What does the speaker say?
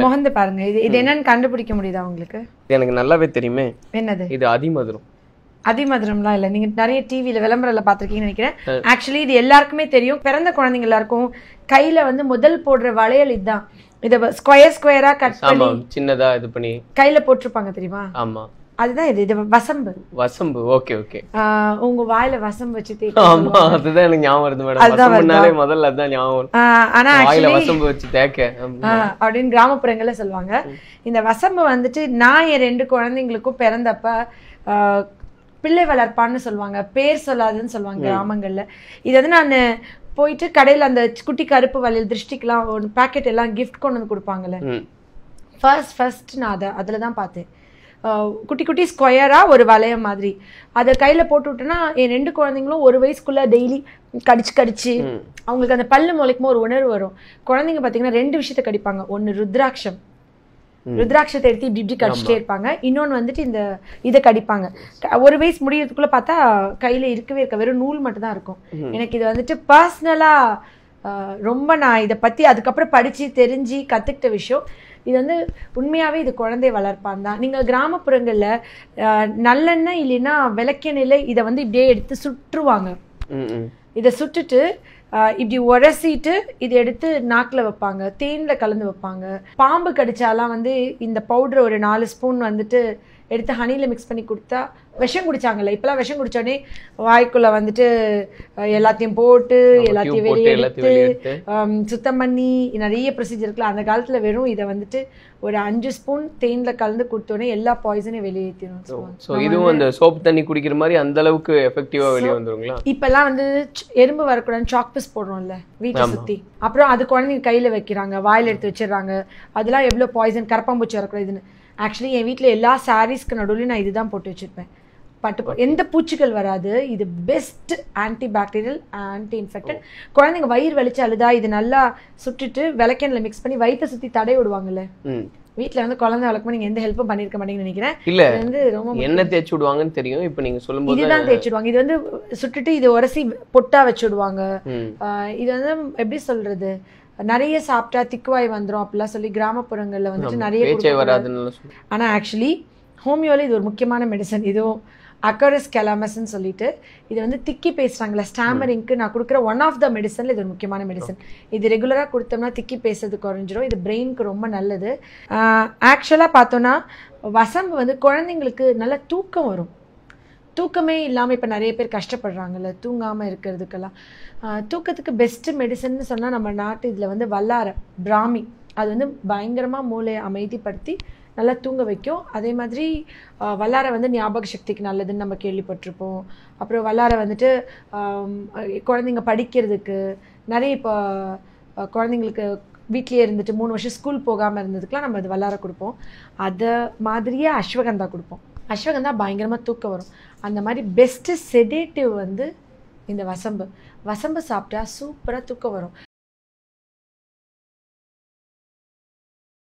முகந்து பாருங்க இது இது என்னன்னு கண்டுபிடிக்க முடியுதா உங்களுக்கு எனக்கு நல்லாவே தெரியுமே என்னது இது அதிமதுரம் அதிமதுரம்லாம் இல்லை நீங்கள் நிறைய டிவியில் விளம்பரம்ல பார்த்துருக்கீங்கன்னு நினைக்கிறேன் ஆக்சுவலி இது எல்லாருக்குமே தெரியும் பிறந்த குழந்தைங்க எல்லாருக்கும் கையில் வந்து முதல் போடுற வளையல் இதுதான் இதை ஸ்கொயர் ஸ்கொயராக கட் பண்ணி சின்னதாக இது பண்ணி கையில் போட்டிருப்பாங்க தெரியுமா ஆமாம் அதுதான் இது வசம்பு வசம்பு ஓகே ஓகே உங்க வாயில வசம்பு வச்சு தேய்க்க ஆமா அதுதான் எனக்கு ஞாபகம் வருது மேடம் வசம்புனாலே முதல்ல அதான் ஞாபகம் ஆனா வாயில வசம்பு வச்சு தேய்க்க அப்படின்னு கிராமப்புறங்கள்ல சொல்லுவாங்க இந்த வசம்பு வந்துட்டு நான் என் ரெண்டு குழந்தைங்களுக்கும் பிறந்தப்ப பிள்ளை வளர்ப்பான்னு சொல்லுவாங்க பேர் சொல்லாதுன்னு சொல்லுவாங்க கிராமங்கள்ல இது வந்து நான் போயிட்டு கடையில் அந்த குட்டி கருப்பு வளையல் திருஷ்டிக்கெல்லாம் ஒரு பேக்கெட் எல்லாம் கிஃப்ட் கொண்டு வந்து கொடுப்பாங்கல்ல ஃபர்ஸ்ட் ஃபர்ஸ்ட் நான் அதை அதில் தான் பார்த்தேன் குட்டி குட்டி ஸ்கொயராக ஒரு வளையம் மாதிரி அதை கையில் போட்டு விட்டோன்னா என் ரெண்டு குழந்தைங்களும் ஒரு வயசுக்குள்ளே டெய்லி கடிச்சு கடிச்சு அவங்களுக்கு அந்த பல்லு முளைக்கும் ஒரு உணர்வு வரும் குழந்தைங்க பார்த்தீங்கன்னா ரெண்டு விஷயத்தை கடிப்பாங்க ஒன்று ருத்ராட்சம் ருத்ராட்சத்தை எடுத்து இப்படி இப்படி கடிச்சிட்டே இருப்பாங்க இன்னொன்று வந்துட்டு இந்த இதை கடிப்பாங்க ஒரு வயசு முடியறதுக்குள்ள பார்த்தா கையில் இருக்கவே இருக்க வெறும் நூல் மட்டும் தான் இருக்கும் எனக்கு இது வந்துட்டு பர்சனலாக ரொம்ப நான் இதை பற்றி அதுக்கப்புறம் படித்து தெரிஞ்சு கற்றுக்கிட்ட விஷயம் இது வந்து உண்மையாகவே இது குழந்தை வளர்ப்பான் தான் நீங்கள் கிராமப்புறங்களில் நல்லெண்ணெய் இல்லைன்னா விளக்கெண்ணில் இதை வந்து இப்படியே எடுத்து சுற்றுவாங்க இதை சுட்டுட்டு இப்படி உரசிட்டு இதை எடுத்து நாக்கில் வைப்பாங்க தேனில் கலந்து வைப்பாங்க பாம்பு கடிச்சாலாம் வந்து இந்த பவுடர் ஒரு நாலு ஸ்பூன் வந்துட்டு எடுத்து ஹனியில் மிக்ஸ் பண்ணி கொடுத்தா விஷம் குடித்தாங்கல்ல இப்போலாம் விஷம் குடித்தோடனே வாய்க்குள்ளே வந்துட்டு எல்லாத்தையும் போட்டு எல்லாத்தையும் வெளியே எடுத்து சுத்தம் பண்ணி நிறைய ப்ரொசீஜர் இருக்குல்ல அந்த காலத்தில் வெறும் இதை வந்துட்டு ஒரு அஞ்சு ஸ்பூன் தேனில் கலந்து கொடுத்தோடனே எல்லா பாய்சனையும் வெளியேற்றிடும் ஸோ இதுவும் அந்த சோப் தண்ணி குடிக்கிற மாதிரி அந்த அளவுக்கு எஃபெக்டிவாக வெளியே வந்துருங்களா இப்போல்லாம் வந்து எறும்பு வரக்கூடாது சாக்பீஸ் போடுறோம்ல வீட்டை சுற்றி அப்புறம் அது குழந்தைங்க கையில் வைக்கிறாங்க வாயில் எடுத்து வச்சிடறாங்க அதெல்லாம் எவ்வளோ பாய்சன் கரப்பாம்பூச்சி வரக்கூடாதுன்னு ஆக்சுவலி என் வீட்டில் எல்லா சாரீஸ்க்கு நடுவில் நான் இதுதான் போட்டு வச்சுருப்பேன் பட்டு எந்த பூச்சிகள் வராது இது best anti bacterial anti infected குழந்தைங்க வயிறு வலிச்சு அழுதா இது நல்லா சுட்டுட்டு விளக்கெண்ணில் மிக்ஸ் பண்ணி வயிற்றை சுற்றி தடை விடுவாங்கல்ல வீட்டில் வந்து குழந்தை வளர்க்கும் நீங்க எந்த ஹெல்ப்பும் பண்ணிருக்க மாட்டேங்குன்னு நினைக்கிறேன் இல்லை வந்து ரொம்ப என்ன தேய்ச்சி விடுவாங்கன்னு தெரியும் இப்போ நீங்க சொல்லும்போது இதுதான் தேய்ச்சி விடுவாங்க இது வந்து சுட்டுட்டு இது உரசி பொட்டா வச்சு விடுவாங்க இது வந்து எப்படி சொல்றது நிறைய சாப்பிட்டா திக்குவாய் வந்துடும் அப்படிலாம் சொல்லி கிராமப்புறங்களில் வந்துட்டு நிறைய ஆனால் ஆக்சுவலி ஹோமியோவில் இது ஒரு முக்கியமான மெடிசன் இதுவும் அக்கரஸ் கெலாமஸ்ன்னு சொல்லிட்டு இது வந்து திக்கி பேசுகிறாங்களே ஸ்டாமரிங்க்கு நான் கொடுக்குற ஒன் ஆஃப் த மெடிசனில் இது ஒரு முக்கியமான மெடிசன் இது ரெகுலராக கொடுத்தோம்னா திக்கி பேசுறது குறைஞ்சிரும் இது பிரெயினுக்கு ரொம்ப நல்லது ஆக்சுவலாக பார்த்தோன்னா வசம்பு வந்து குழந்தைங்களுக்கு நல்ல தூக்கம் வரும் தூக்கமே இல்லாமல் இப்போ நிறைய பேர் கஷ்டப்படுறாங்கல்ல தூங்காமல் இருக்கிறதுக்கெல்லாம் தூக்கத்துக்கு பெஸ்ட்டு மெடிசன்னு சொன்னால் நம்ம நாட்டு இதில் வந்து வல்லார பிராமி அது வந்து பயங்கரமாக மூளையை அமைதிப்படுத்தி நல்லா தூங்க வைக்கும் அதே மாதிரி வல்லார வந்து ஞாபக சக்திக்கு நல்லதுன்னு நம்ம கேள்விப்பட்டிருப்போம் அப்புறம் வல்லார வந்துட்டு குழந்தைங்க படிக்கிறதுக்கு நிறைய இப்போ குழந்தைங்களுக்கு வீட்லேயே இருந்துட்டு மூணு வருஷம் ஸ்கூல் போகாமல் இருந்ததுக்கெலாம் நம்ம அது வல்லார கொடுப்போம் அதை மாதிரியே அஸ்வகந்தா கொடுப்போம் அஸ்வகந்தா பயங்கரமாக தூக்கம் வரும் அந்த மாதிரி பெஸ்ட்டு செடேட்டிவ் வந்து இந்த வசம்பு வசம்பு சாப்பிட்டா சூப்பராக தூக்கம் வரும்